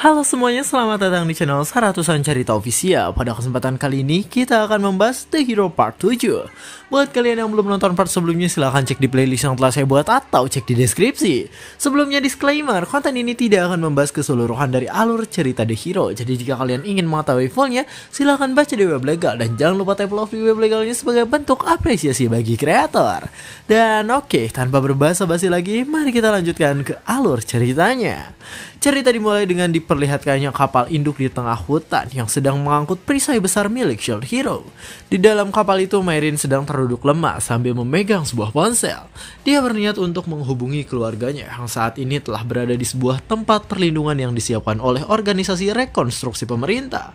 Halo semuanya, selamat datang di channel seratusan Cerita Official. Pada kesempatan kali ini, kita akan membahas The Hero Part 7. Buat kalian yang belum nonton part sebelumnya, silahkan cek di playlist yang telah saya buat atau cek di deskripsi. Sebelumnya disclaimer, konten ini tidak akan membahas keseluruhan dari alur cerita The Hero. Jadi jika kalian ingin mengetahui fullnya, silahkan baca di web legal. Dan jangan lupa tap love di web legalnya sebagai bentuk apresiasi bagi kreator. Dan oke, okay, tanpa berbahasa basi lagi, mari kita lanjutkan ke alur ceritanya. Cerita dimulai dengan di diperlihatkannya kapal induk di tengah hutan yang sedang mengangkut perisai besar milik Shield Hero. Di dalam kapal itu, Myrin sedang terduduk lemah sambil memegang sebuah ponsel. Dia berniat untuk menghubungi keluarganya yang saat ini telah berada di sebuah tempat perlindungan yang disiapkan oleh organisasi rekonstruksi pemerintah.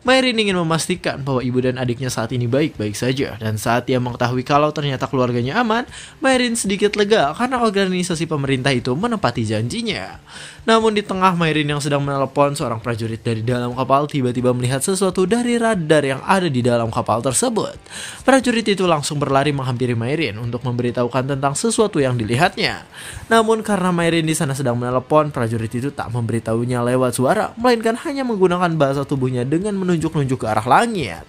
Mairin ingin memastikan bahwa ibu dan adiknya saat ini baik-baik saja. Dan saat ia mengetahui kalau ternyata keluarganya aman, Mairin sedikit lega karena organisasi pemerintah itu menepati janjinya. Namun di tengah Mairin yang sedang menelepon, seorang prajurit dari dalam kapal tiba-tiba melihat sesuatu dari radar yang ada di dalam kapal tersebut. Prajurit itu langsung berlari menghampiri Mairin untuk memberitahukan tentang sesuatu yang dilihatnya. Namun karena Mairin di sana sedang menelepon, prajurit itu tak memberitahunya lewat suara, melainkan hanya menggunakan bahasa tubuhnya dengan menunjukkan menunjuk-nunjuk ke arah langit.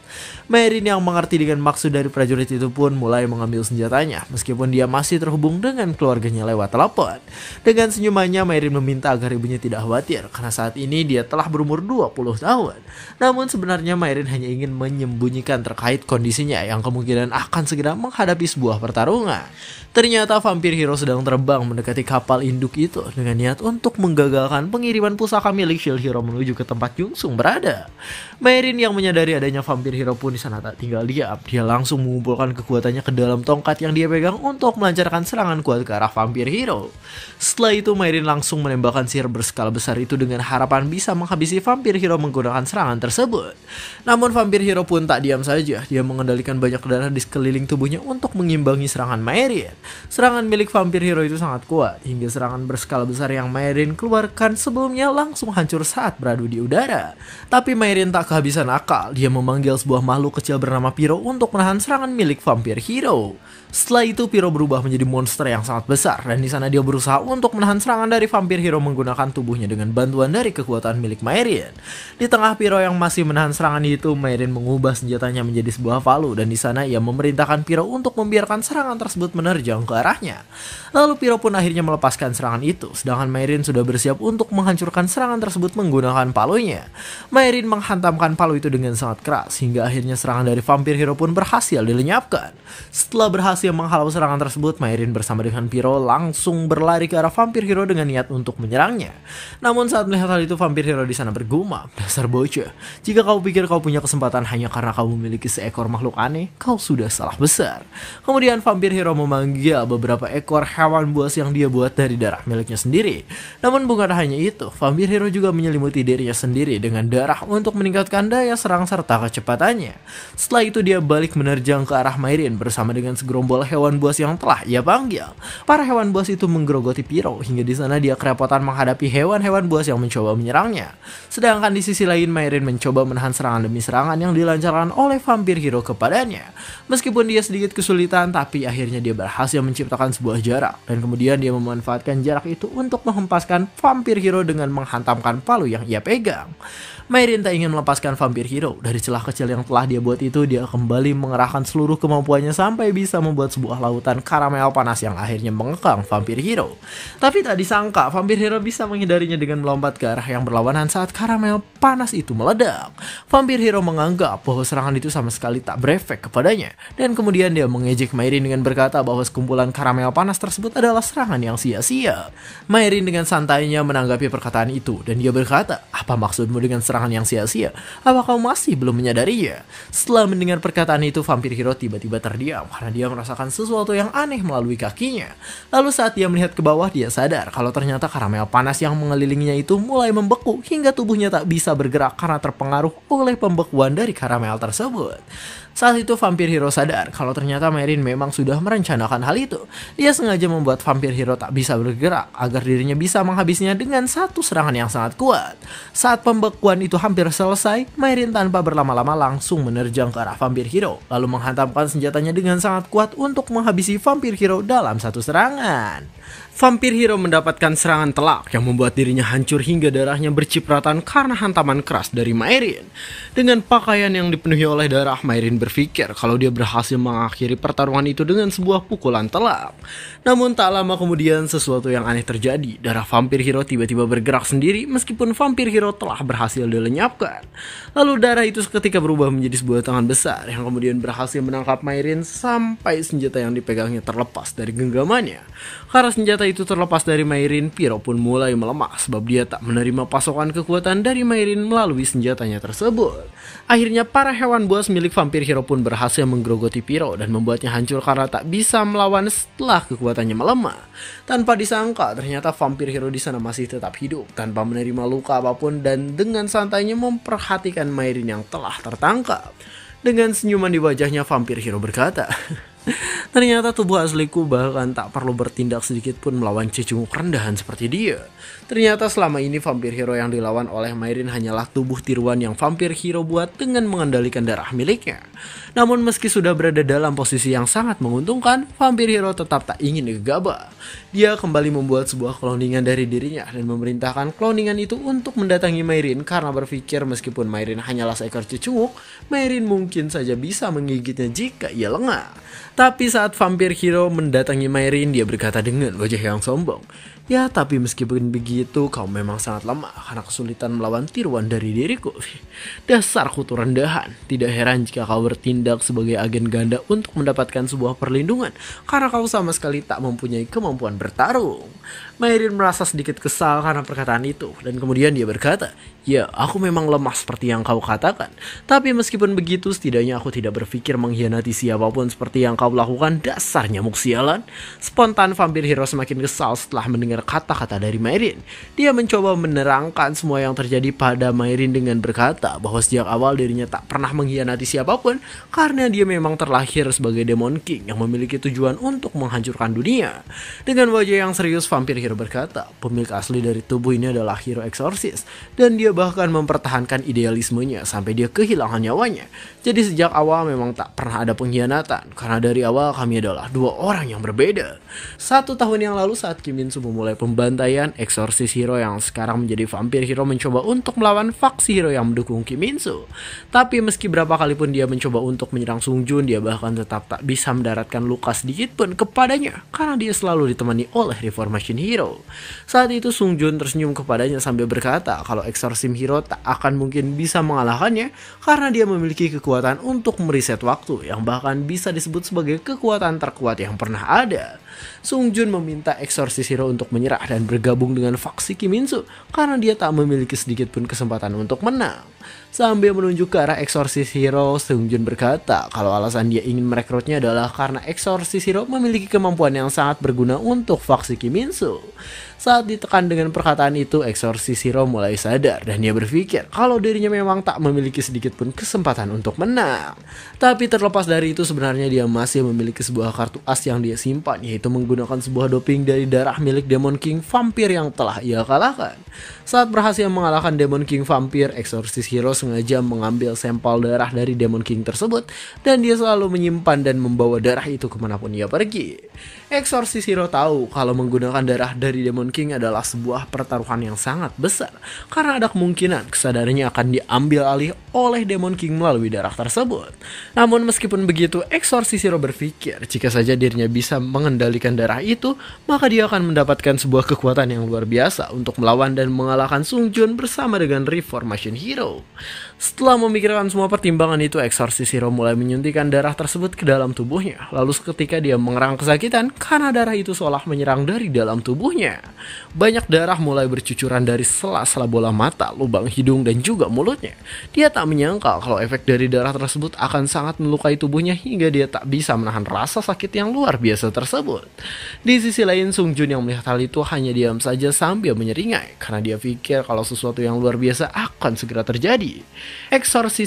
Marin yang mengerti dengan maksud dari prajurit itu pun mulai mengambil senjatanya, meskipun dia masih terhubung dengan keluarganya lewat telepon. Dengan senyumannya, Marin meminta agar ibunya tidak khawatir, karena saat ini dia telah berumur 20 tahun. Namun sebenarnya Marin hanya ingin menyembunyikan terkait kondisinya yang kemungkinan akan segera menghadapi sebuah pertarungan. Ternyata vampir hero sedang terbang mendekati kapal induk itu dengan niat untuk menggagalkan pengiriman pusaka milik Shield Hero menuju ke tempat Jungsung berada. Merin yang menyadari adanya vampir hero pun di sana tak tinggal diam. Dia langsung mengumpulkan kekuatannya ke dalam tongkat yang dia pegang untuk melancarkan serangan kuat ke arah vampir hero. Setelah itu Merin langsung menembakkan sihir berskala besar itu dengan harapan bisa menghabisi vampir hero menggunakan serangan tersebut. Namun vampir hero pun tak diam saja. Dia mengendalikan banyak darah di sekeliling tubuhnya untuk mengimbangi serangan Merin. Serangan milik vampir hero itu sangat kuat hingga serangan berskala besar yang Merin keluarkan sebelumnya langsung hancur saat beradu di udara. Tapi Merin tak kehabisan kehabisan akal, dia memanggil sebuah makhluk kecil bernama Piro untuk menahan serangan milik vampir Hero. Setelah itu, Piro berubah menjadi monster yang sangat besar, dan di sana dia berusaha untuk menahan serangan dari vampir Hero menggunakan tubuhnya dengan bantuan dari kekuatan milik Mairin. Di tengah Piro yang masih menahan serangan itu, Mairin mengubah senjatanya menjadi sebuah palu, dan di sana ia memerintahkan Piro untuk membiarkan serangan tersebut menerjang ke arahnya. Lalu Piro pun akhirnya melepaskan serangan itu, sedangkan Mairin sudah bersiap untuk menghancurkan serangan tersebut menggunakan palunya. Mairin menghantamkan Palu itu dengan sangat keras hingga akhirnya serangan dari vampir hero pun berhasil dilenyapkan. Setelah berhasil menghalau serangan tersebut, Myrin bersama dengan Piro langsung berlari ke arah vampir hero dengan niat untuk menyerangnya. Namun saat melihat hal itu vampir hero di sana bergumam, "Dasar bocah, jika kau pikir kau punya kesempatan hanya karena kau memiliki seekor makhluk aneh, kau sudah salah besar." Kemudian vampir hero memanggil beberapa ekor hewan buas yang dia buat dari darah miliknya sendiri. Namun bukan hanya itu, vampir hero juga menyelimuti dirinya sendiri dengan darah untuk meningkatkan Kandaya serang serta kecepatannya. Setelah itu dia balik menerjang ke arah Mairin bersama dengan segerombol hewan buas yang telah ia panggil. Para hewan buas itu menggerogoti Piro hingga di sana dia kerepotan menghadapi hewan-hewan buas yang mencoba menyerangnya. Sedangkan di sisi lain Mairin mencoba menahan serangan demi serangan yang dilancarkan oleh vampir hero kepadanya. Meskipun dia sedikit kesulitan tapi akhirnya dia berhasil menciptakan sebuah jarak dan kemudian dia memanfaatkan jarak itu untuk menghempaskan vampir hero dengan menghantamkan palu yang ia pegang tak ingin melepaskan vampir hero dari celah kecil yang telah dia buat itu. Dia kembali mengerahkan seluruh kemampuannya sampai bisa membuat sebuah lautan karamel panas yang akhirnya mengekang vampir hero. Tapi tak disangka vampir hero bisa menghindarinya dengan melompat ke arah yang berlawanan saat karamel panas itu meledak. Vampir hero menganggap bahwa serangan itu sama sekali tak berefek kepadanya dan kemudian dia mengejek Mairin dengan berkata bahwa sekumpulan karamel panas tersebut adalah serangan yang sia-sia. Mairin dengan santainya menanggapi perkataan itu dan dia berkata, "Apa maksudmu dengan serangan serangan yang sia-sia? Apa kau masih belum menyadarinya? Setelah mendengar perkataan itu, vampir hero tiba-tiba terdiam karena dia merasakan sesuatu yang aneh melalui kakinya. Lalu saat dia melihat ke bawah, dia sadar kalau ternyata karamel panas yang mengelilinginya itu mulai membeku hingga tubuhnya tak bisa bergerak karena terpengaruh oleh pembekuan dari karamel tersebut. Saat itu vampir hero sadar kalau ternyata Merin memang sudah merencanakan hal itu. Dia sengaja membuat vampir hero tak bisa bergerak agar dirinya bisa menghabisinya dengan satu serangan yang sangat kuat. Saat pembekuan itu hampir selesai, Merin tanpa berlama-lama langsung menerjang ke arah vampir hero, lalu menghantamkan senjatanya dengan sangat kuat untuk menghabisi vampir hero dalam satu serangan. Vampir Hero mendapatkan serangan telak yang membuat dirinya hancur hingga darahnya bercipratan karena hantaman keras dari Maerin. Dengan pakaian yang dipenuhi oleh darah, Maerin berpikir kalau dia berhasil mengakhiri pertarungan itu dengan sebuah pukulan telak. Namun tak lama kemudian sesuatu yang aneh terjadi. Darah Vampir Hero tiba-tiba bergerak sendiri meskipun Vampir Hero telah berhasil dilenyapkan. Lalu darah itu seketika berubah menjadi sebuah tangan besar yang kemudian berhasil menangkap Maerin sampai senjata yang dipegangnya terlepas dari genggamannya. Karena senjata itu terlepas dari Mairin, Piro pun mulai melemah sebab dia tak menerima pasokan kekuatan dari Mairin melalui senjatanya tersebut. Akhirnya para hewan buas milik vampir hero pun berhasil menggerogoti Piro dan membuatnya hancur karena tak bisa melawan setelah kekuatannya melemah. Tanpa disangka, ternyata vampir hero di sana masih tetap hidup tanpa menerima luka apapun dan dengan santainya memperhatikan Mairin yang telah tertangkap. Dengan senyuman di wajahnya, vampir hero berkata, Ternyata tubuh asliku bahkan tak perlu bertindak sedikit pun melawan cecunguk rendahan seperti dia. Ternyata selama ini vampir hero yang dilawan oleh Mayrin hanyalah tubuh tiruan yang vampir hero buat dengan mengendalikan darah miliknya. Namun meski sudah berada dalam posisi yang sangat menguntungkan, vampir hero tetap tak ingin gegabah. Dia kembali membuat sebuah kloningan dari dirinya dan memerintahkan kloningan itu untuk mendatangi Mayrin karena berpikir meskipun Mayrin hanyalah seekor cucuk, Mayrin mungkin saja bisa menggigitnya jika ia lengah. Tapi saat vampir hero mendatangi Mayrin, dia berkata dengan wajah yang sombong, "Ya, tapi meskipun begitu itu kau memang sangat lemah karena kesulitan melawan tiruan dari diriku. Dasar kutu rendahan, tidak heran jika kau bertindak sebagai agen ganda untuk mendapatkan sebuah perlindungan karena kau sama sekali tak mempunyai kemampuan bertarung. Myrin merasa sedikit kesal karena perkataan itu dan kemudian dia berkata, Ya, aku memang lemah seperti yang kau katakan. Tapi meskipun begitu, setidaknya aku tidak berpikir mengkhianati siapapun seperti yang kau lakukan Dasarnya, nyamuk Spontan vampir hero semakin kesal setelah mendengar kata-kata dari Mayrin. Dia mencoba menerangkan semua yang terjadi pada Mayrin dengan berkata bahwa sejak awal dirinya tak pernah mengkhianati siapapun karena dia memang terlahir sebagai Demon King yang memiliki tujuan untuk menghancurkan dunia. Dengan wajah yang serius, vampir hero berkata, pemilik asli dari tubuh ini adalah hero exorcist dan dia bahkan mempertahankan idealismenya sampai dia kehilangan nyawanya. Jadi sejak awal memang tak pernah ada pengkhianatan karena dari awal kami adalah dua orang yang berbeda. Satu tahun yang lalu saat Kim Min Soo memulai pembantaian, eksorsis hero yang sekarang menjadi vampir hero mencoba untuk melawan faksi hero yang mendukung Kim Min Soo. Tapi meski berapa kali pun dia mencoba untuk menyerang Sung Jun, dia bahkan tetap tak bisa mendaratkan luka sedikit pun kepadanya karena dia selalu ditemani oleh Reformation Hero. Saat itu Sung Jun tersenyum kepadanya sambil berkata kalau eksorsim hero tak akan mungkin bisa mengalahkannya karena dia memiliki kekuatan kekuatan untuk meriset waktu yang bahkan bisa disebut sebagai kekuatan terkuat yang pernah ada. Sung Jun meminta eksorsis Hiro untuk menyerah dan bergabung dengan faksi Kiminsu karena dia tak memiliki sedikit pun kesempatan untuk menang. Sambil menunjuk ke arah Exorcist Hero, Seungjun berkata kalau alasan dia ingin merekrutnya adalah karena Exorcist Hero memiliki kemampuan yang sangat berguna untuk faksi Kim Min Soo. Saat ditekan dengan perkataan itu, Exorcist Hero mulai sadar dan dia berpikir kalau dirinya memang tak memiliki sedikit pun kesempatan untuk menang. Tapi terlepas dari itu sebenarnya dia masih memiliki sebuah kartu as yang dia simpan yaitu menggunakan sebuah doping dari darah milik Demon King Vampir yang telah ia kalahkan. Saat berhasil mengalahkan Demon King Vampir, Exorcist Hero sengaja mengambil sampel darah dari Demon King tersebut dan dia selalu menyimpan dan membawa darah itu kemanapun ia pergi. Exorcist Hero tahu kalau menggunakan darah dari Demon King adalah sebuah pertaruhan yang sangat besar karena ada kemungkinan kesadarannya akan diambil alih oleh Demon King melalui darah tersebut. Namun meskipun begitu, Exorcist Hero berpikir jika saja dirinya bisa mengendalikan darah itu, maka dia akan mendapatkan sebuah kekuatan yang luar biasa untuk melawan dan mengalahkan Sung Jun bersama dengan Reformation Hero. Setelah memikirkan semua pertimbangan itu, eksorsis Hiro mulai menyuntikkan darah tersebut ke dalam tubuhnya. Lalu ketika dia mengerang kesakitan, karena darah itu seolah menyerang dari dalam tubuhnya. Banyak darah mulai bercucuran dari sela-sela bola mata, lubang hidung, dan juga mulutnya. Dia tak menyangka kalau efek dari darah tersebut akan sangat melukai tubuhnya hingga dia tak bisa menahan rasa sakit yang luar biasa tersebut. Di sisi lain, Sung Jun yang melihat hal itu hanya diam saja sambil menyeringai, karena dia pikir kalau sesuatu yang luar biasa akan segera terjadi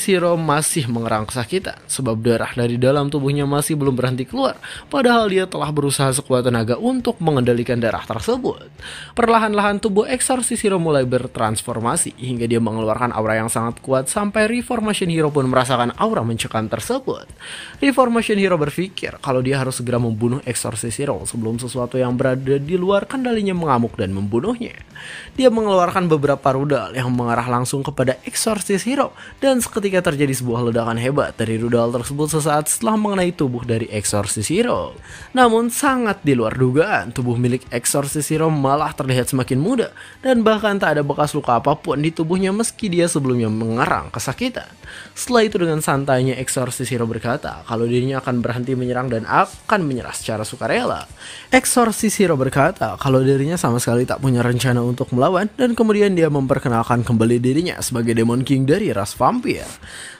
hero masih mengerang kesakitan sebab darah dari dalam tubuhnya masih belum berhenti keluar padahal dia telah berusaha sekuat tenaga untuk mengendalikan darah tersebut. Perlahan-lahan tubuh hero mulai bertransformasi hingga dia mengeluarkan aura yang sangat kuat sampai Reformation Hero pun merasakan aura mencekam tersebut. Reformation Hero berpikir kalau dia harus segera membunuh hero sebelum sesuatu yang berada di luar kendalinya mengamuk dan membunuhnya. Dia mengeluarkan beberapa rudal yang mengarah langsung kepada hero dan seketika terjadi sebuah ledakan hebat dari rudal tersebut sesaat setelah mengenai tubuh dari Exorcist Hero. Namun sangat di luar dugaan, tubuh milik Exorcist Hero malah terlihat semakin muda dan bahkan tak ada bekas luka apapun di tubuhnya meski dia sebelumnya mengerang kesakitan. Setelah itu dengan santainya Exorcist Hero berkata kalau dirinya akan berhenti menyerang dan akan menyerah secara sukarela. Exorcist Hero berkata kalau dirinya sama sekali tak punya rencana untuk melawan dan kemudian dia memperkenalkan kembali dirinya sebagai Demon King dari ras vampir.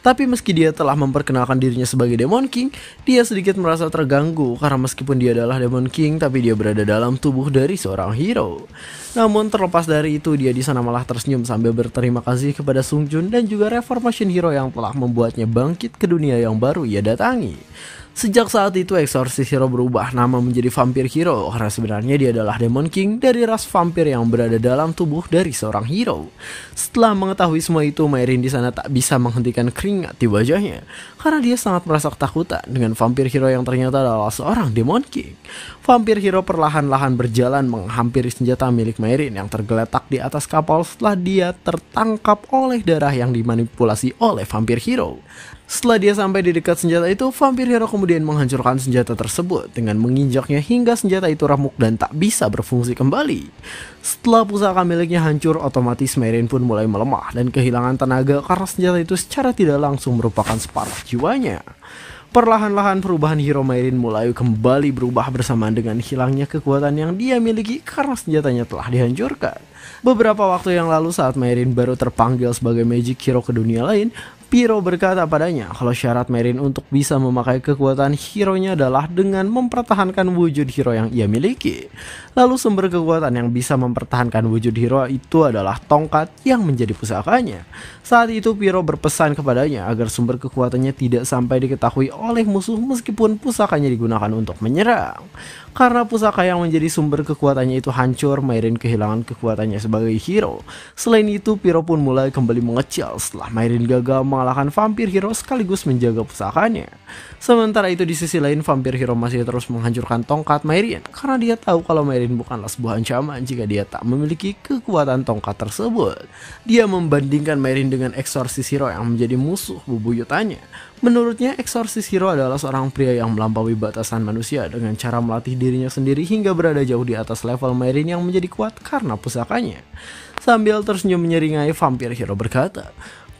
Tapi meski dia telah memperkenalkan dirinya sebagai Demon King, dia sedikit merasa terganggu karena meskipun dia adalah Demon King, tapi dia berada dalam tubuh dari seorang hero. Namun terlepas dari itu dia di sana malah tersenyum sambil berterima kasih kepada Sung Jun dan juga Reformation Hero yang telah membuatnya bangkit ke dunia yang baru ia datangi. Sejak saat itu Exorcist Hero berubah nama menjadi Vampir Hero karena sebenarnya dia adalah Demon King dari ras vampir yang berada dalam tubuh dari seorang hero. Setelah mengetahui semua itu, Mayrin di sana tak bisa menghentikan keringat di wajahnya karena dia sangat merasa ketakutan dengan Vampir Hero yang ternyata adalah seorang Demon King. Vampir Hero perlahan-lahan berjalan menghampiri senjata milik Marine yang tergeletak di atas kapal setelah dia tertangkap oleh darah yang dimanipulasi oleh vampir hero. Setelah dia sampai di dekat senjata itu, vampir hero kemudian menghancurkan senjata tersebut dengan menginjaknya hingga senjata itu remuk dan tak bisa berfungsi kembali. Setelah pusaka miliknya hancur, otomatis Marine pun mulai melemah dan kehilangan tenaga karena senjata itu secara tidak langsung merupakan separuh jiwanya. Perlahan-lahan perubahan Mairin mulai kembali berubah bersamaan dengan hilangnya kekuatan yang dia miliki karena senjatanya telah dihancurkan. Beberapa waktu yang lalu saat Mairin baru terpanggil sebagai Magic Hero ke dunia lain, Piro berkata padanya kalau syarat Merin untuk bisa memakai kekuatan hero-nya adalah dengan mempertahankan wujud hero yang ia miliki. Lalu sumber kekuatan yang bisa mempertahankan wujud hero itu adalah tongkat yang menjadi pusakanya. Saat itu Piro berpesan kepadanya agar sumber kekuatannya tidak sampai diketahui oleh musuh meskipun pusakanya digunakan untuk menyerang. Karena pusaka yang menjadi sumber kekuatannya itu hancur, Merin kehilangan kekuatannya sebagai hero. Selain itu, Piro pun mulai kembali mengecil setelah Merin gagal mengalahkan vampir hero sekaligus menjaga pusakanya. Sementara itu di sisi lain vampir hero masih terus menghancurkan tongkat Mairian karena dia tahu kalau Mairian bukanlah sebuah ancaman jika dia tak memiliki kekuatan tongkat tersebut. Dia membandingkan Mairian dengan eksorsis hero yang menjadi musuh bubuyutannya. Menurutnya eksorsis hero adalah seorang pria yang melampaui batasan manusia dengan cara melatih dirinya sendiri hingga berada jauh di atas level Mairian yang menjadi kuat karena pusakanya. Sambil tersenyum menyeringai vampir hero berkata,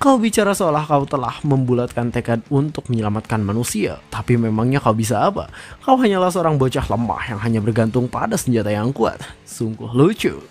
Kau bicara seolah kau telah membulatkan tekad untuk menyelamatkan manusia, tapi memangnya kau bisa apa? Kau hanyalah seorang bocah lemah yang hanya bergantung pada senjata yang kuat. Sungguh lucu.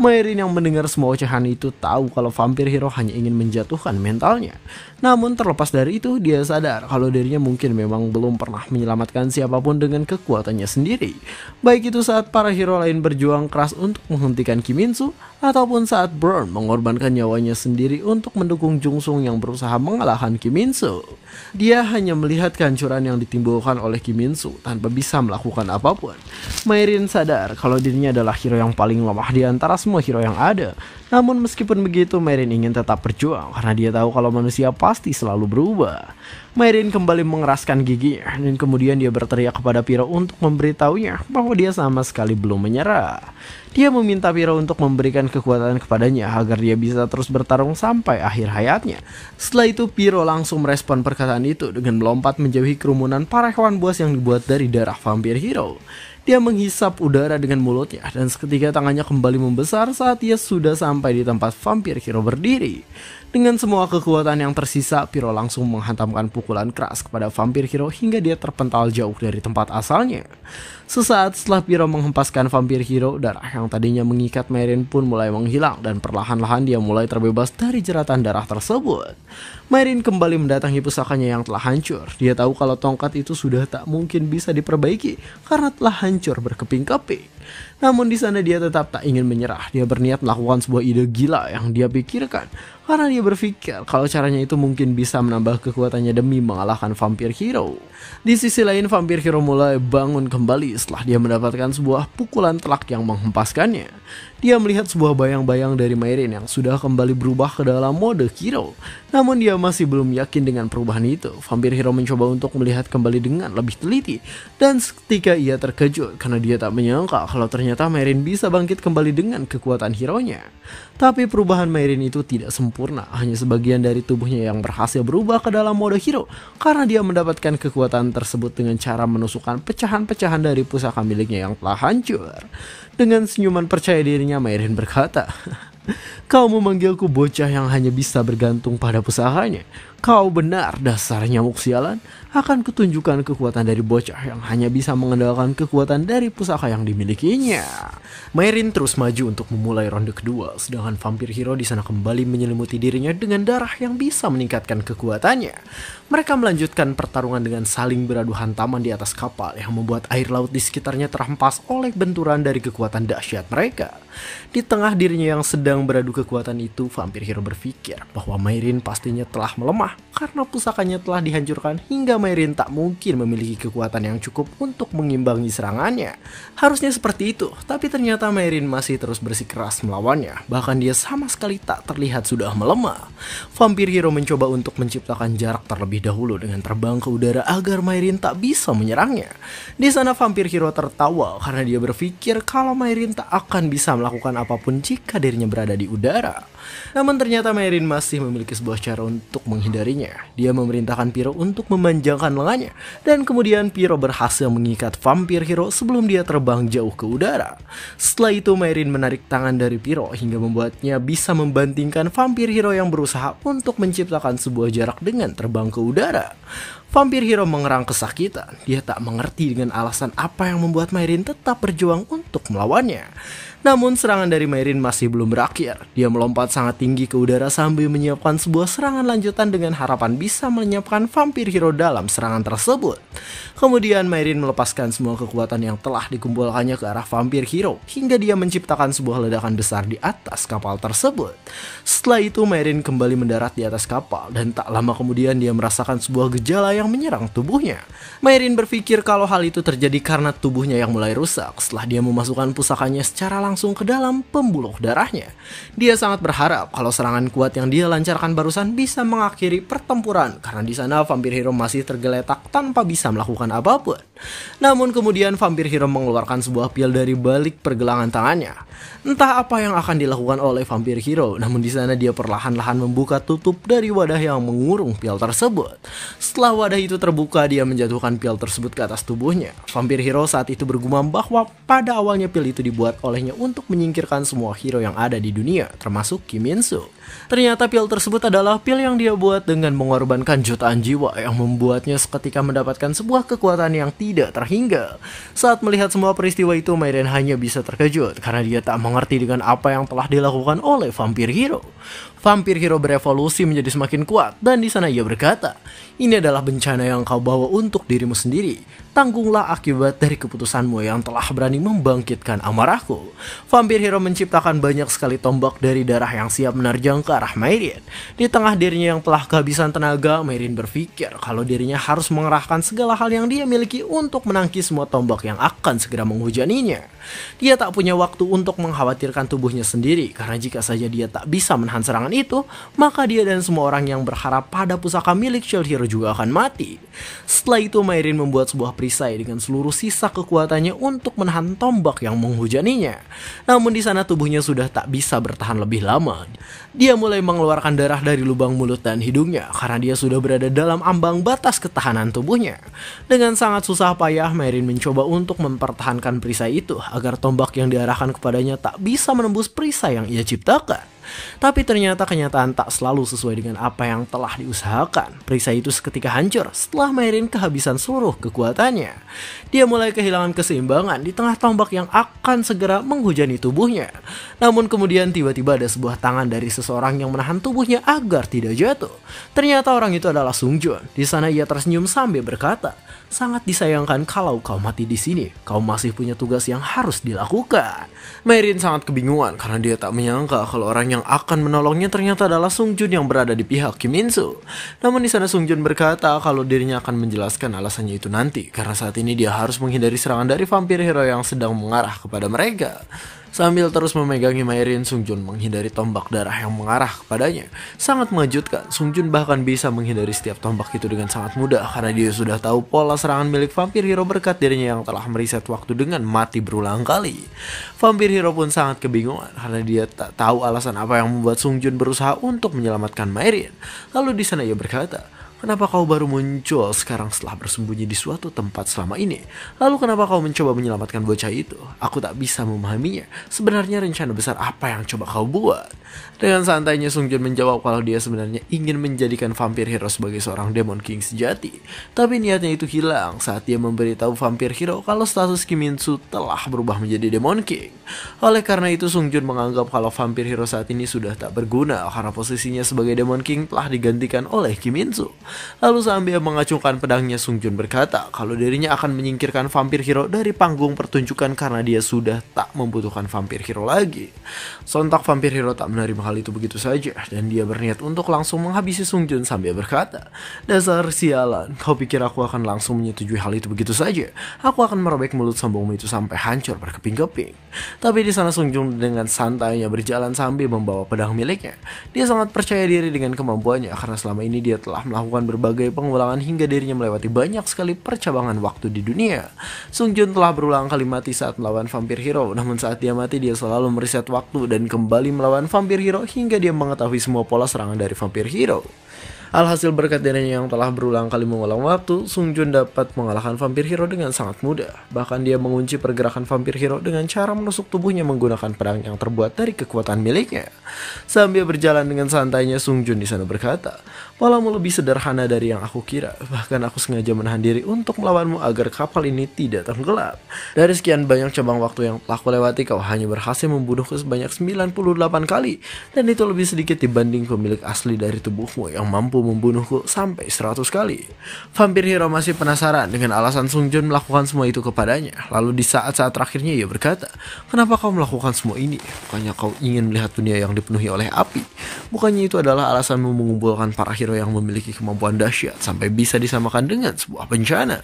Maerin yang mendengar semua ocehan itu tahu kalau vampir hero hanya ingin menjatuhkan mentalnya. Namun terlepas dari itu, dia sadar kalau dirinya mungkin memang belum pernah menyelamatkan siapapun dengan kekuatannya sendiri. Baik itu saat para hero lain berjuang keras untuk menghentikan Kiminsu, ataupun saat Burn mengorbankan nyawanya sendiri untuk mendukung Jungsung yang berusaha mengalahkan Kiminsu. Dia hanya melihat kehancuran yang ditimbulkan oleh Kiminsu tanpa bisa melakukan apapun. Maerin sadar kalau dirinya adalah hero yang paling lemah di antara semua hero yang ada. Namun meskipun begitu, Merin ingin tetap berjuang karena dia tahu kalau manusia pasti selalu berubah. Merin kembali mengeraskan giginya dan kemudian dia berteriak kepada Piro untuk memberitahunya bahwa dia sama sekali belum menyerah. Dia meminta Piro untuk memberikan kekuatan kepadanya agar dia bisa terus bertarung sampai akhir hayatnya. Setelah itu Piro langsung merespon perkataan itu dengan melompat menjauhi kerumunan para hewan buas yang dibuat dari darah vampir hero. Dia menghisap udara dengan mulutnya dan seketika tangannya kembali membesar saat ia sudah sampai di tempat vampir Hiro berdiri. Dengan semua kekuatan yang tersisa, Piro langsung menghantamkan pukulan keras kepada vampir Hiro hingga dia terpental jauh dari tempat asalnya. Sesaat setelah Piro menghempaskan vampir Hiro, darah yang tadinya mengikat Merin pun mulai menghilang dan perlahan-lahan dia mulai terbebas dari jeratan darah tersebut. Merin kembali mendatangi pusakanya yang telah hancur. Dia tahu kalau tongkat itu sudah tak mungkin bisa diperbaiki karena telah hancur berkeping-keping. Namun di sana dia tetap tak ingin menyerah. Dia berniat melakukan sebuah ide gila yang dia pikirkan. Karena dia berpikir kalau caranya itu mungkin bisa menambah kekuatannya demi mengalahkan vampir hero. Di sisi lain vampir hero mulai bangun kembali setelah dia mendapatkan sebuah pukulan telak yang menghempaskannya. Dia melihat sebuah bayang-bayang dari Myrin yang sudah kembali berubah ke dalam mode Hero. Namun dia masih belum yakin dengan perubahan itu. Vampir Hero mencoba untuk melihat kembali dengan lebih teliti. Dan ketika ia terkejut karena dia tak menyangka kalau ternyata Myrin bisa bangkit kembali dengan kekuatan hero-nya. Tapi perubahan Meirin itu tidak sempurna, hanya sebagian dari tubuhnya yang berhasil berubah ke dalam mode hero karena dia mendapatkan kekuatan tersebut dengan cara menusukkan pecahan-pecahan dari pusaka miliknya yang telah hancur. Dengan senyuman percaya dirinya Meirin berkata, Kau memanggilku bocah yang hanya bisa bergantung pada pusakanya. Kau benar dasarnya nyamuk akan kutunjukkan kekuatan dari bocah yang hanya bisa mengandalkan kekuatan dari pusaka yang dimilikinya. Myrin terus maju untuk memulai ronde kedua, sedangkan vampir hero di sana kembali menyelimuti dirinya dengan darah yang bisa meningkatkan kekuatannya. Mereka melanjutkan pertarungan dengan saling beradu hantaman di atas kapal yang membuat air laut di sekitarnya terhempas oleh benturan dari kekuatan dahsyat mereka. Di tengah dirinya yang sedang beradu kekuatan itu, vampir hero berpikir bahwa Myrin pastinya telah melemah karena pusakanya telah dihancurkan hingga Myrin tak mungkin memiliki kekuatan yang cukup untuk mengimbangi serangannya. Harusnya seperti itu, tapi ternyata Myrin masih terus bersikeras melawannya, bahkan dia sama sekali tak terlihat sudah melemah. Vampir hero mencoba untuk menciptakan jarak terlebih terlebih dahulu dengan terbang ke udara agar Mairin tak bisa menyerangnya. Di sana vampir hero tertawa karena dia berpikir kalau Mairin tak akan bisa melakukan apapun jika dirinya berada di udara. Namun ternyata Mairin masih memiliki sebuah cara untuk menghindarinya. Dia memerintahkan Piro untuk memanjangkan lengannya dan kemudian Piro berhasil mengikat vampir hero sebelum dia terbang jauh ke udara. Setelah itu Mairin menarik tangan dari Piro hingga membuatnya bisa membantingkan vampir hero yang berusaha untuk menciptakan sebuah jarak dengan terbang ke udara. Vampir Hero mengerang kesakitan. Dia tak mengerti dengan alasan apa yang membuat Myrin tetap berjuang untuk melawannya. Namun serangan dari Merin masih belum berakhir. Dia melompat sangat tinggi ke udara sambil menyiapkan sebuah serangan lanjutan dengan harapan bisa menyiapkan vampir hero dalam serangan tersebut. Kemudian Merin melepaskan semua kekuatan yang telah dikumpulkannya ke arah vampir hero hingga dia menciptakan sebuah ledakan besar di atas kapal tersebut. Setelah itu Merin kembali mendarat di atas kapal dan tak lama kemudian dia merasakan sebuah gejala yang menyerang tubuhnya. Merin berpikir kalau hal itu terjadi karena tubuhnya yang mulai rusak setelah dia memasukkan pusakanya secara langsung langsung ke dalam pembuluh darahnya. Dia sangat berharap kalau serangan kuat yang dia lancarkan barusan bisa mengakhiri pertempuran karena di sana vampir hero masih tergeletak tanpa bisa melakukan apapun. Namun kemudian vampir hero mengeluarkan sebuah pil dari balik pergelangan tangannya. Entah apa yang akan dilakukan oleh vampir hero, namun di sana dia perlahan-lahan membuka tutup dari wadah yang mengurung pil tersebut. Setelah wadah itu terbuka, dia menjatuhkan pil tersebut ke atas tubuhnya. Vampir hero saat itu bergumam bahwa pada awalnya pil itu dibuat olehnya untuk menyingkirkan semua hero yang ada di dunia, termasuk Kim Min Soo. Ternyata pil tersebut adalah pil yang dia buat dengan mengorbankan jutaan jiwa yang membuatnya seketika mendapatkan sebuah kekuatan yang tidak terhingga. Saat melihat semua peristiwa itu, Maiden hanya bisa terkejut karena dia tak mengerti dengan apa yang telah dilakukan oleh vampir hero. Vampir hero berevolusi menjadi semakin kuat dan di sana ia berkata, "Ini adalah bencana yang kau bawa untuk dirimu sendiri. Tanggunglah akibat dari keputusanmu yang telah berani membangkitkan amarahku." Vampir hero menciptakan banyak sekali tombak dari darah yang siap menerjang ke arah Myrin. Di tengah dirinya yang telah kehabisan tenaga, Myrin berpikir kalau dirinya harus mengerahkan segala hal yang dia miliki untuk menangkis semua tombak yang akan segera menghujaninya. Dia tak punya waktu untuk mengkhawatirkan tubuhnya sendiri, karena jika saja dia tak bisa menahan serangan itu, maka dia dan semua orang yang berharap pada pusaka milik Shield Hero juga akan mati. Setelah itu, Myrin membuat sebuah perisai dengan seluruh sisa kekuatannya untuk menahan tombak yang menghujaninya. Namun di sana tubuhnya sudah tak bisa bertahan lebih lama. Dia mulai mengeluarkan darah dari lubang mulut dan hidungnya karena dia sudah berada dalam ambang batas ketahanan tubuhnya. Dengan sangat susah payah, Merin mencoba untuk mempertahankan perisai itu agar tombak yang diarahkan kepadanya tak bisa menembus perisai yang ia ciptakan. Tapi ternyata kenyataan tak selalu sesuai dengan apa yang telah diusahakan. Perisai itu seketika hancur setelah Merin kehabisan seluruh kekuatannya. Dia mulai kehilangan keseimbangan di tengah tombak yang akan segera menghujani tubuhnya. Namun kemudian tiba-tiba ada sebuah tangan dari seseorang yang menahan tubuhnya agar tidak jatuh. Ternyata orang itu adalah Sung Jun. Di sana ia tersenyum sambil berkata, sangat disayangkan kalau kau mati di sini. Kau masih punya tugas yang harus dilakukan. Merin sangat kebingungan karena dia tak menyangka kalau orang yang yang akan menolongnya ternyata adalah Sung Jun yang berada di pihak Kim In Soo. Namun di sana Sung Jun berkata kalau dirinya akan menjelaskan alasannya itu nanti karena saat ini dia harus menghindari serangan dari vampir hero yang sedang mengarah kepada mereka. Sambil terus memegangi Sung Sungjun menghindari tombak darah yang mengarah kepadanya. Sangat mengejutkan, Sung Sungjun bahkan bisa menghindari setiap tombak itu dengan sangat mudah karena dia sudah tahu pola serangan milik vampir hero berkat dirinya yang telah meriset waktu dengan mati berulang kali. Vampir hero pun sangat kebingungan karena dia tak tahu alasan apa yang membuat Sung Sungjun berusaha untuk menyelamatkan Maerin. Lalu di sana ia berkata, Kenapa kau baru muncul sekarang setelah bersembunyi di suatu tempat selama ini? Lalu kenapa kau mencoba menyelamatkan bocah itu? Aku tak bisa memahaminya. Sebenarnya rencana besar apa yang coba kau buat? Dengan santainya Sung Jun menjawab kalau dia sebenarnya ingin menjadikan vampir hero sebagai seorang demon king sejati. Tapi niatnya itu hilang saat dia memberitahu vampir hero kalau status Kim Min telah berubah menjadi demon king. Oleh karena itu Sung Jun menganggap kalau vampir hero saat ini sudah tak berguna karena posisinya sebagai demon king telah digantikan oleh Kim Min Lalu sambil mengacungkan pedangnya Sung Jun berkata kalau dirinya akan menyingkirkan vampir hero dari panggung pertunjukan karena dia sudah tak membutuhkan vampir hero lagi. Sontak vampir hero tak menerima hal itu begitu saja dan dia berniat untuk langsung menghabisi Sung Jun sambil berkata, Dasar sialan, kau pikir aku akan langsung menyetujui hal itu begitu saja? Aku akan merobek mulut sombongmu itu sampai hancur berkeping-keping. Tapi di sana Sung Jun dengan santainya berjalan sambil membawa pedang miliknya. Dia sangat percaya diri dengan kemampuannya karena selama ini dia telah melakukan melakukan berbagai pengulangan hingga dirinya melewati banyak sekali percabangan waktu di dunia. Sung Jun telah berulang kali mati saat melawan vampir hero, namun saat dia mati dia selalu meriset waktu dan kembali melawan vampir hero hingga dia mengetahui semua pola serangan dari vampir hero. Alhasil berkat dirinya yang telah berulang kali mengulang waktu, Sung Jun dapat mengalahkan vampir hero dengan sangat mudah. Bahkan dia mengunci pergerakan vampir hero dengan cara menusuk tubuhnya menggunakan pedang yang terbuat dari kekuatan miliknya. Sambil berjalan dengan santainya, Sung Jun di sana berkata, Palamu lebih sederhana dari yang aku kira, bahkan aku sengaja menahan diri untuk melawanmu agar kapal ini tidak tenggelam. Dari sekian banyak cabang waktu yang telah aku lewati, kau hanya berhasil membunuhku sebanyak 98 kali, dan itu lebih sedikit dibanding pemilik asli dari tubuhmu yang mampu membunuhku sampai 100 kali. Vampir hero masih penasaran dengan alasan Sung Jun melakukan semua itu kepadanya, lalu di saat-saat terakhirnya ia berkata, Kenapa kau melakukan semua ini? Bukannya kau ingin melihat dunia yang dipenuhi oleh api? Bukannya itu adalah alasanmu mengumpulkan para hero superhero yang memiliki kemampuan dahsyat sampai bisa disamakan dengan sebuah bencana.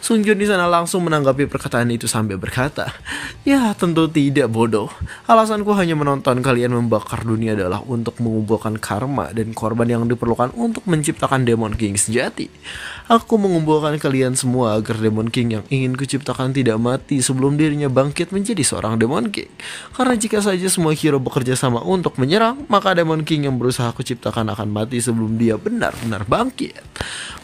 Sung Jun di sana langsung menanggapi perkataan itu sambil berkata, Ya tentu tidak bodoh, alasanku hanya menonton kalian membakar dunia adalah untuk mengumpulkan karma dan korban yang diperlukan untuk menciptakan Demon King sejati. Aku mengumpulkan kalian semua agar Demon King yang ingin kuciptakan tidak mati sebelum dirinya bangkit menjadi seorang Demon King. Karena jika saja semua hero bekerja sama untuk menyerang, maka Demon King yang berusaha kuciptakan ciptakan akan mati sebelum dia benar-benar bangkit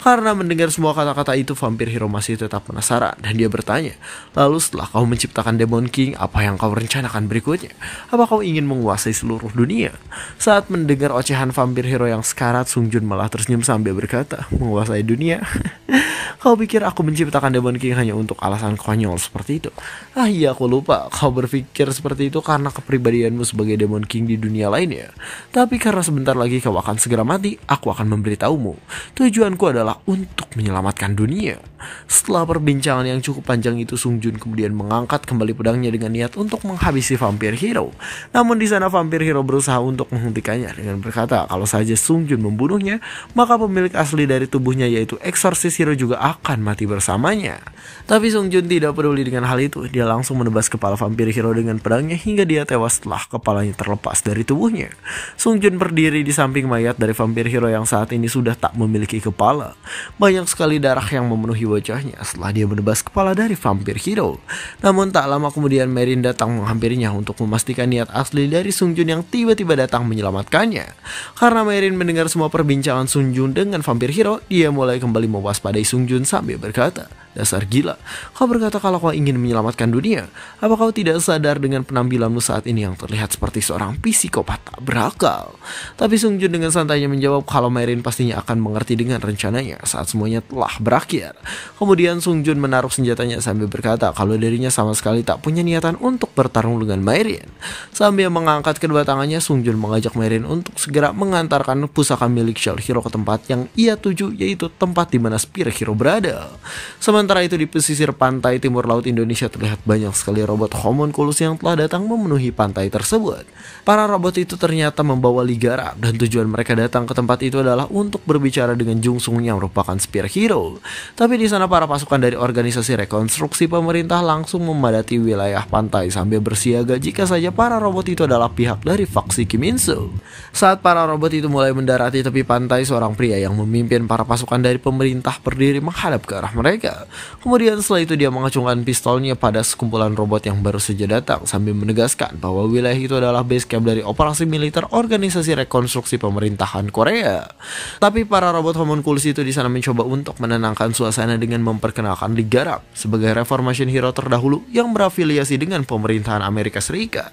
karena mendengar semua kata-kata itu, vampir hero masih tetap penasaran dan dia bertanya, "Lalu setelah kau menciptakan Demon King, apa yang kau rencanakan berikutnya? Apa kau ingin menguasai seluruh dunia?" Saat mendengar ocehan vampir hero yang sekarat, Sungjun malah tersenyum sambil berkata, "Menguasai dunia? kau pikir aku menciptakan Demon King hanya untuk alasan konyol seperti itu?" Ah iya, aku lupa. Kau berpikir seperti itu karena kepribadianmu sebagai Demon King di dunia lainnya. Tapi karena sebentar lagi kau akan segera mati, aku akan memberitahumu. Tujuanku adalah untuk menyelamatkan dunia. Setelah perbincangan yang cukup panjang itu, Sung Jun kemudian mengangkat kembali pedangnya dengan niat untuk menghabisi vampir hero. Namun di sana vampir hero berusaha untuk menghentikannya dengan berkata kalau saja Sung Jun membunuhnya, maka pemilik asli dari tubuhnya yaitu eksorsis hero juga akan mati bersamanya. Tapi Sung Jun tidak peduli dengan hal itu, dia langsung menebas kepala vampir hero dengan pedangnya hingga dia tewas setelah kepalanya terlepas dari tubuhnya. Sung Jun berdiri di samping mayat dari vampir hero yang saat ini sudah tak memiliki kepala. Banyak sekali darah yang memenuhi wajahnya setelah dia menebas kepala dari vampir hero. Namun tak lama kemudian Merin datang menghampirinya untuk memastikan niat asli dari Jun yang tiba-tiba datang menyelamatkannya. Karena Merin mendengar semua perbincangan Jun dengan vampir hero, dia mulai kembali mewaspadai Jun sambil berkata, Dasar gila, kau berkata kalau kau ingin menyelamatkan dunia. Apa kau tidak sadar dengan penampilanmu saat ini yang terlihat seperti seorang psikopat tak berakal? Tapi Sung Jun dengan santainya menjawab kalau Merin pastinya akan mengerti dengan rencananya saat semuanya telah berakhir. Kemudian Sung Jun menaruh senjatanya sambil berkata kalau dirinya sama sekali tak punya niatan untuk bertarung dengan Merin. Sambil mengangkat kedua tangannya, Sung Jun mengajak Merin untuk segera mengantarkan pusaka milik Shell Hero ke tempat yang ia tuju yaitu tempat di mana Spear Hero berada. Sementara Sementara itu di pesisir pantai timur laut Indonesia terlihat banyak sekali robot homunculus yang telah datang memenuhi pantai tersebut. Para robot itu ternyata membawa ligara dan tujuan mereka datang ke tempat itu adalah untuk berbicara dengan Jungsung yang merupakan spear hero. Tapi di sana para pasukan dari organisasi rekonstruksi pemerintah langsung memadati wilayah pantai sambil bersiaga jika saja para robot itu adalah pihak dari faksi Kim In Soo. Saat para robot itu mulai mendarati tepi pantai, seorang pria yang memimpin para pasukan dari pemerintah berdiri menghadap ke arah mereka. Kemudian setelah itu dia mengacungkan pistolnya pada sekumpulan robot yang baru saja datang sambil menegaskan bahwa wilayah itu adalah base camp dari operasi militer organisasi rekonstruksi pemerintahan Korea. Tapi para robot homunculus itu di sana mencoba untuk menenangkan suasana dengan memperkenalkan Ligarab sebagai reformation hero terdahulu yang berafiliasi dengan pemerintahan Amerika Serikat.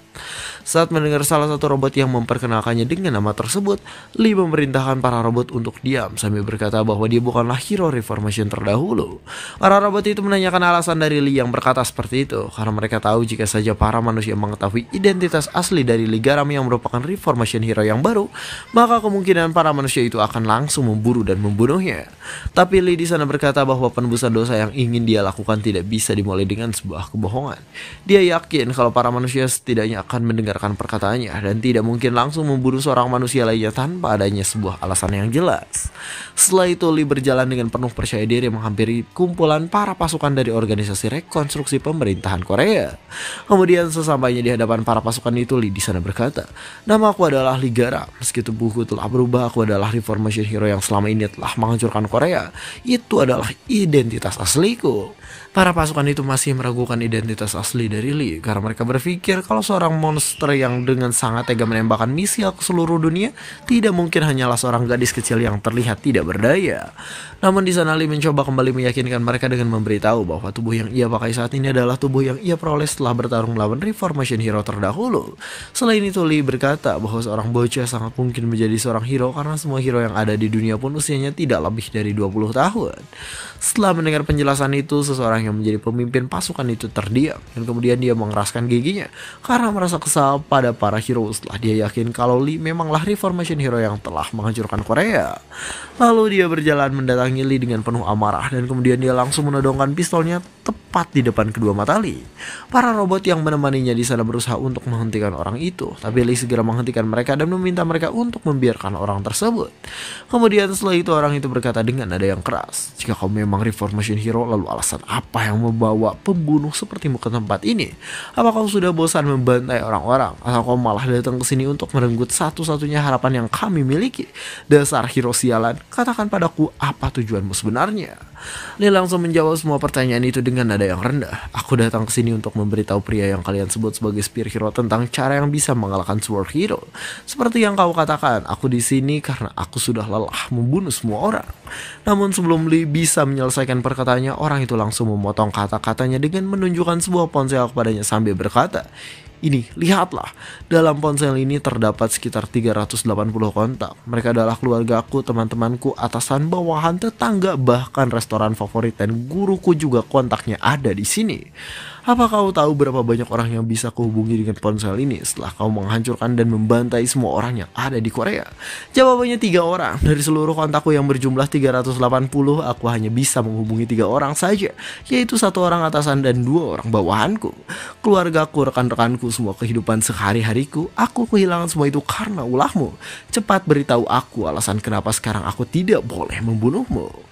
Saat mendengar salah satu robot yang memperkenalkannya dengan nama tersebut, Lee memerintahkan para robot untuk diam sambil berkata bahwa dia bukanlah hero reformation terdahulu. Para robot itu menanyakan alasan dari Lee yang berkata seperti itu, karena mereka tahu jika saja para manusia mengetahui identitas asli dari Lee Garam yang merupakan reformation hero yang baru, maka kemungkinan para manusia itu akan langsung memburu dan membunuhnya. Tapi Lee di sana berkata bahwa penebusan dosa yang ingin dia lakukan tidak bisa dimulai dengan sebuah kebohongan. Dia yakin kalau para manusia setidaknya akan mendengar mengeluarkan perkataannya dan tidak mungkin langsung memburu seorang manusia lainnya tanpa adanya sebuah alasan yang jelas. Setelah itu Lee berjalan dengan penuh percaya diri menghampiri kumpulan para pasukan dari organisasi rekonstruksi pemerintahan Korea. Kemudian sesampainya di hadapan para pasukan itu Lee di sana berkata, "Nama aku adalah Lee Gara. Meski tubuhku telah berubah, aku adalah reformation hero yang selama ini telah menghancurkan Korea. Itu adalah identitas asliku." Para pasukan itu masih meragukan identitas asli dari Lee karena mereka berpikir kalau seorang monster yang dengan sangat tega menembakkan misil ke seluruh dunia tidak mungkin hanyalah seorang gadis kecil yang terlihat tidak berdaya. Namun di sana Lee mencoba kembali meyakinkan mereka dengan memberitahu bahwa tubuh yang ia pakai saat ini adalah tubuh yang ia peroleh setelah bertarung melawan Reformation Hero terdahulu. Selain itu Lee berkata bahwa seorang bocah sangat mungkin menjadi seorang hero karena semua hero yang ada di dunia pun usianya tidak lebih dari 20 tahun. Setelah mendengar penjelasan itu, seseorang yang menjadi pemimpin pasukan itu terdiam dan kemudian dia mengeraskan giginya karena merasa kesal pada para hero setelah dia yakin kalau Lee memanglah reformation hero yang telah menghancurkan Korea. Lalu dia berjalan mendatangi Lee dengan penuh amarah dan kemudian dia langsung menodongkan pistolnya tepat tepat di depan kedua mata Lee. Para robot yang menemaninya di sana berusaha untuk menghentikan orang itu, tapi Lee segera menghentikan mereka dan meminta mereka untuk membiarkan orang tersebut. Kemudian setelah itu orang itu berkata dengan nada yang keras, jika kau memang Reformation Hero, lalu alasan apa yang membawa pembunuh sepertimu ke tempat ini? Apa kau sudah bosan membantai orang-orang? Atau kau malah datang ke sini untuk merenggut satu-satunya harapan yang kami miliki? Dasar hero sialan, katakan padaku apa tujuanmu sebenarnya? Lee langsung menjawab semua pertanyaan itu dengan nada yang rendah. Aku datang ke sini untuk memberitahu pria yang kalian sebut sebagai Spear Hero tentang cara yang bisa mengalahkan Sword Hero. Seperti yang kau katakan, aku di sini karena aku sudah lelah membunuh semua orang. Namun sebelum Lee bisa menyelesaikan perkataannya, orang itu langsung memotong kata-katanya dengan menunjukkan sebuah ponsel kepadanya sambil berkata, ini lihatlah dalam ponsel ini terdapat sekitar 380 kontak mereka adalah keluarga aku teman-temanku atasan bawahan tetangga bahkan restoran favorit dan guruku juga kontaknya ada di sini apa kau tahu berapa banyak orang yang bisa kuhubungi dengan ponsel ini setelah kau menghancurkan dan membantai semua orang yang ada di Korea? Jawabannya tiga orang. Dari seluruh kontakku yang berjumlah 380, aku hanya bisa menghubungi tiga orang saja, yaitu satu orang atasan dan dua orang bawahanku. keluarga Keluargaku, rekan-rekanku, semua kehidupan sehari-hariku, aku kehilangan semua itu karena ulahmu. Cepat beritahu aku alasan kenapa sekarang aku tidak boleh membunuhmu.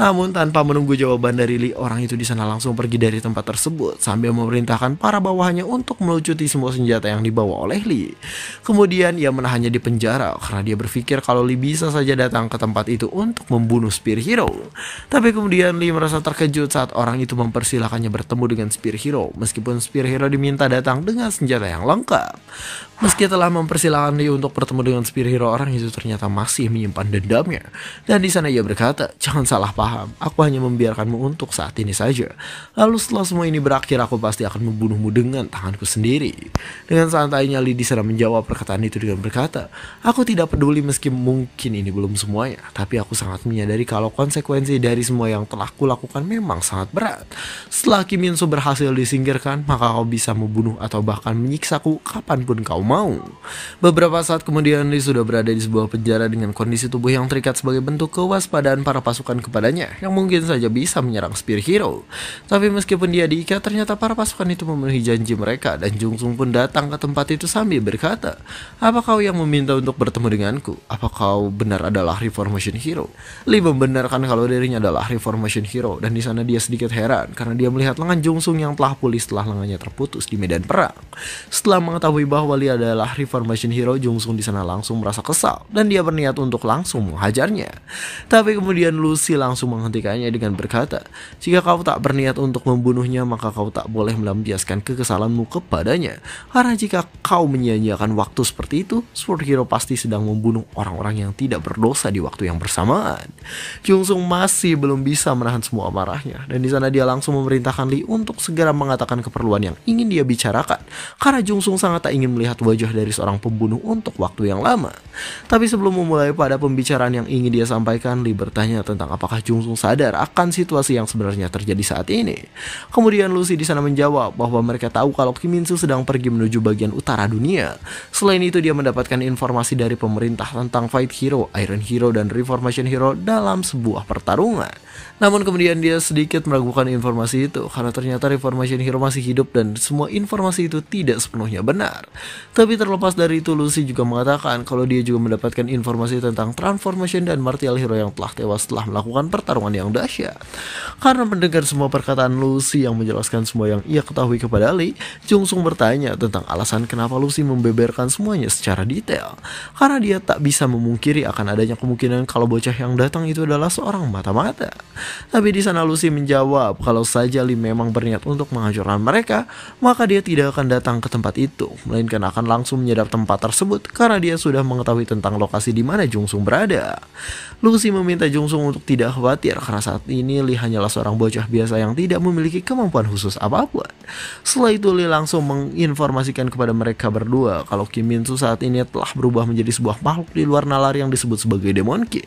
Namun tanpa menunggu jawaban dari Lee, orang itu di sana langsung pergi dari tempat tersebut sambil memerintahkan para bawahannya untuk melucuti semua senjata yang dibawa oleh Lee. Kemudian ia menahannya di penjara karena dia berpikir kalau Lee bisa saja datang ke tempat itu untuk membunuh Spear Hero. Tapi kemudian Lee merasa terkejut saat orang itu mempersilahkannya bertemu dengan Spear Hero meskipun Spear Hero diminta datang dengan senjata yang lengkap. Meski telah mempersilahkan Lee untuk bertemu dengan superhero orang itu ternyata masih menyimpan dendamnya. Dan di sana ia berkata, jangan salah paham, aku hanya membiarkanmu untuk saat ini saja. Lalu setelah semua ini berakhir, aku pasti akan membunuhmu dengan tanganku sendiri. Dengan santainya Lee di sana menjawab perkataan itu dengan berkata, aku tidak peduli meski mungkin ini belum semuanya, tapi aku sangat menyadari kalau konsekuensi dari semua yang telah kulakukan memang sangat berat. Setelah Kim Min Soo berhasil disingkirkan, maka kau bisa membunuh atau bahkan menyiksaku kapanpun kau mau mau. Beberapa saat kemudian Lee sudah berada di sebuah penjara dengan kondisi tubuh yang terikat sebagai bentuk kewaspadaan para pasukan kepadanya yang mungkin saja bisa menyerang Spear Hero. Tapi meskipun dia diikat, ternyata para pasukan itu memenuhi janji mereka dan Jung Sung pun datang ke tempat itu sambil berkata, Apa kau yang meminta untuk bertemu denganku? Apa kau benar adalah Reformation Hero? Lee membenarkan kalau dirinya adalah Reformation Hero dan di sana dia sedikit heran karena dia melihat lengan Jung Sung yang telah pulih setelah lengannya terputus di medan perang. Setelah mengetahui bahwa Lee adalah Reformation Hero Jungsung di sana langsung merasa kesal dan dia berniat untuk langsung menghajarnya. Tapi kemudian Lucy langsung menghentikannya dengan berkata, "Jika kau tak berniat untuk membunuhnya, maka kau tak boleh melampiaskan kekesalanmu kepadanya. Karena jika kau menyia-nyiakan waktu seperti itu, Sword Hero pasti sedang membunuh orang-orang yang tidak berdosa di waktu yang bersamaan." Jung Sung masih belum bisa menahan semua marahnya dan di sana dia langsung memerintahkan Lee untuk segera mengatakan keperluan yang ingin dia bicarakan karena Jung Sung sangat tak ingin melihat wajah dari seorang pembunuh untuk waktu yang lama. Tapi sebelum memulai pada pembicaraan yang ingin dia sampaikan, Lee bertanya tentang apakah Jung Sung sadar akan situasi yang sebenarnya terjadi saat ini. Kemudian Lucy di sana menjawab bahwa mereka tahu kalau Kim Min Soo sedang pergi menuju bagian utara dunia. Selain itu dia mendapatkan informasi dari pemerintah tentang Fight Hero, Iron Hero, dan Reformation Hero dalam sebuah pertarungan. Namun kemudian dia sedikit meragukan informasi itu karena ternyata Reformation Hero masih hidup dan semua informasi itu tidak sepenuhnya benar. Tapi terlepas dari itu, Lucy juga mengatakan kalau dia juga mendapatkan informasi tentang Transformation dan Martial Hero yang telah tewas setelah melakukan pertarungan yang dahsyat. Karena mendengar semua perkataan Lucy yang menjelaskan semua yang ia ketahui kepada Ali, Jung Sung bertanya tentang alasan kenapa Lucy membeberkan semuanya secara detail. Karena dia tak bisa memungkiri akan adanya kemungkinan kalau bocah yang datang itu adalah seorang mata-mata. Tapi di sana Lucy menjawab kalau saja Lee memang berniat untuk menghancurkan mereka, maka dia tidak akan datang ke tempat itu, melainkan akan akan langsung menyadap tempat tersebut karena dia sudah mengetahui tentang lokasi di mana Jungsung berada. Lucy meminta Jungsung untuk tidak khawatir karena saat ini Lee hanyalah seorang bocah biasa yang tidak memiliki kemampuan khusus apapun. Setelah itu Lee langsung menginformasikan kepada mereka berdua kalau Kim Min Soo saat ini telah berubah menjadi sebuah makhluk di luar nalar yang disebut sebagai Demon King.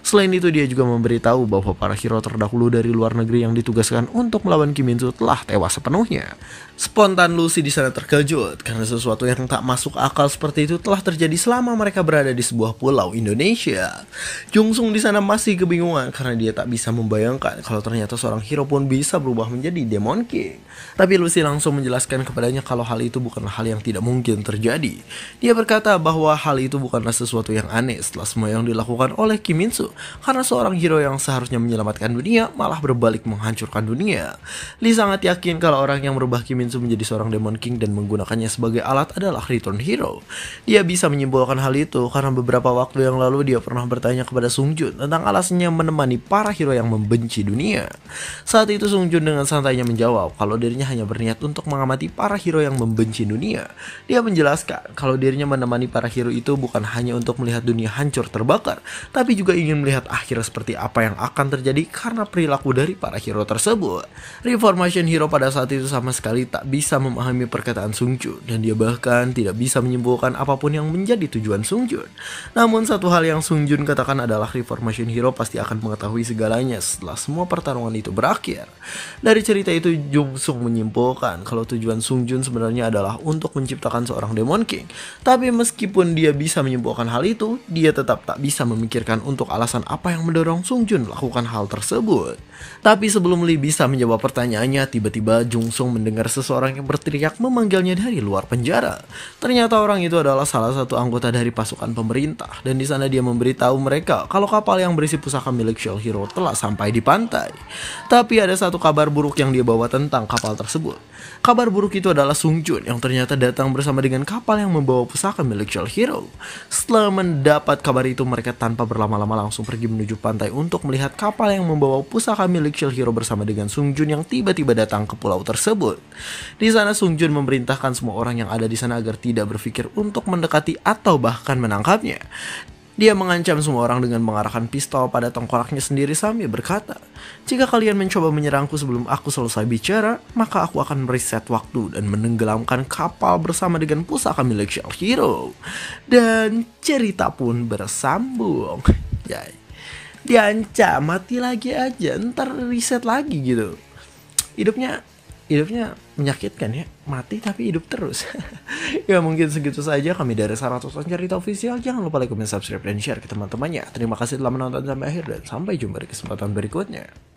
Selain itu dia juga memberitahu bahwa para hero terdahulu dari luar negeri yang ditugaskan untuk melawan Kim Min Soo telah tewas sepenuhnya. Spontan Lucy di sana terkejut karena sesuatu yang tak masuk akal seperti itu telah terjadi selama mereka berada di sebuah pulau Indonesia. Jungsung di sana masih kebingungan karena dia tak bisa membayangkan kalau ternyata seorang hero pun bisa berubah menjadi Demon King. Tapi Lucy langsung menjelaskan kepadanya kalau hal itu bukanlah hal yang tidak mungkin terjadi. Dia berkata bahwa hal itu bukanlah sesuatu yang aneh setelah semua yang dilakukan oleh Kim Min Soo karena seorang hero yang seharusnya menyelamatkan dunia malah berbalik menghancurkan dunia. Lee sangat yakin kalau orang yang merubah Kim Min menjadi seorang Demon King dan menggunakannya sebagai alat adalah Return Hero. Dia bisa menyimpulkan hal itu karena beberapa waktu yang lalu dia pernah bertanya kepada Sung Jun tentang alasnya menemani para hero yang membenci dunia. Saat itu Sung Jun dengan santainya menjawab kalau dirinya hanya berniat untuk mengamati para hero yang membenci dunia. Dia menjelaskan kalau dirinya menemani para hero itu bukan hanya untuk melihat dunia hancur terbakar, tapi juga ingin melihat akhirnya seperti apa yang akan terjadi karena perilaku dari para hero tersebut. Reformation Hero pada saat itu sama sekali tak tak bisa memahami perkataan Sung Sungjun dan dia bahkan tidak bisa menyimpulkan apapun yang menjadi tujuan Sung Sungjun. Namun satu hal yang Sung Sungjun katakan adalah Reformation Hero pasti akan mengetahui segalanya setelah semua pertarungan itu berakhir. Dari cerita itu Jung Sung menyimpulkan kalau tujuan Sung Sungjun sebenarnya adalah untuk menciptakan seorang Demon King. Tapi meskipun dia bisa menyimpulkan hal itu, dia tetap tak bisa memikirkan untuk alasan apa yang mendorong Sung Sungjun melakukan hal tersebut. Tapi sebelum Lee bisa menjawab pertanyaannya, tiba-tiba Jung Sung mendengar sesuatu Seseorang yang berteriak memanggilnya dari luar penjara. Ternyata orang itu adalah salah satu anggota dari pasukan pemerintah dan di sana dia memberitahu mereka kalau kapal yang berisi pusaka milik Shell Hero telah sampai di pantai. Tapi ada satu kabar buruk yang dia bawa tentang kapal tersebut. Kabar buruk itu adalah Sung Jun yang ternyata datang bersama dengan kapal yang membawa pusaka milik Shell Hero. Setelah mendapat kabar itu mereka tanpa berlama-lama langsung pergi menuju pantai untuk melihat kapal yang membawa pusaka milik Shell Hero bersama dengan Sung Jun yang tiba-tiba datang ke pulau tersebut. Di sana Sung Jun memerintahkan semua orang yang ada di sana agar tidak berpikir untuk mendekati atau bahkan menangkapnya. Dia mengancam semua orang dengan mengarahkan pistol pada tengkoraknya sendiri sambil berkata, "Jika kalian mencoba menyerangku sebelum aku selesai bicara, maka aku akan mereset waktu dan menenggelamkan kapal bersama dengan pusaka milik Shell Hero." Dan cerita pun bersambung. Ya, diancam mati lagi aja, ntar reset lagi gitu. Hidupnya hidupnya menyakitkan ya mati tapi hidup terus ya mungkin segitu saja kami dari 100 cerita official jangan lupa like comment subscribe dan share ke teman-temannya terima kasih telah menonton sampai akhir dan sampai jumpa di kesempatan berikutnya